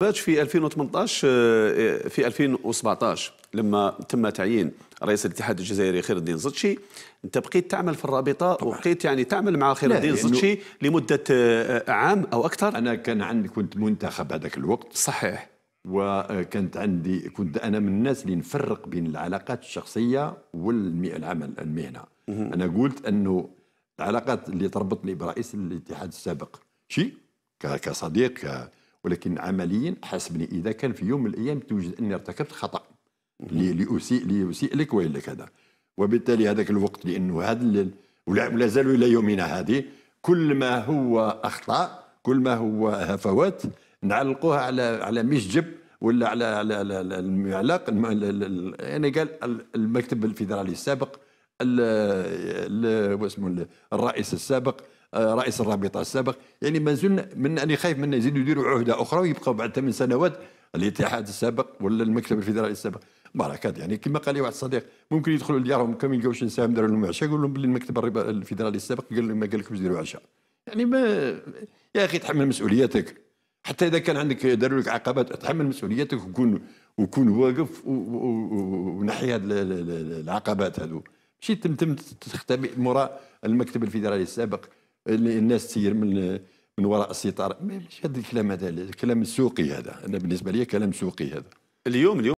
باش في 2018 آه، آه، في 2017 لما تم تعيين رئيس الاتحاد الجزائري خير الدين زطشي انت بقيت تعمل في الرابطه طبعا. وبقيت يعني تعمل مع خير الدين زطشي لمده آه، عام او اكثر انا كان عندي كنت منتخب هذاك الوقت صحيح وكانت عندي كنت انا من الناس اللي نفرق بين العلاقات الشخصيه والعمل المهنه انا قلت انه العلاقات اللي تربطني برئيس الاتحاد السابق شيء كصديق ولكن عمليا حاسبني اذا كان في يوم من الايام توجد اني ارتكبت خطا لاسيء لاسيء لك والا كذا وبالتالي هذاك الوقت لانه هذا ولا زالوا الى يومنا هذه كل ما هو اخطاء كل ما هو هفوات نعلقوها على على مشجب ولا على على, على المعلق انا يعني قال المكتب الفيدرالي السابق اسمه الرئيس السابق آه، رئيس الرابطه السابق يعني ما زلنا من اني خايف من يزيدوا يديروا عهده اخرى ويبقوا بعد ثمان سنوات الاتحاد السابق ولا المكتب الفيدرالي السابق بركات يعني كما قال لي واحد الصديق ممكن يدخلوا لديارهم كم يلقاوش نساهم داروا لهم عشاء يقول لهم باللي المكتب الفيدرالي السابق قال ما قال لكمش ديروا عشاء يعني ما يا اخي تحمل مسؤولياتك حتى اذا كان عندك داروا لك عقبات تحمل مسؤولياتك وكون وكون واقف ونحي هذه العقبات هذو ماشي تم تم تختبئ مراء المكتب الفيدرالي السابق اللي الناس تسير من من وراء الستار ماشي هذا الكلام هذا كلام سوقي هذا انا بالنسبه لي كلام سوقي هذا اليوم اليوم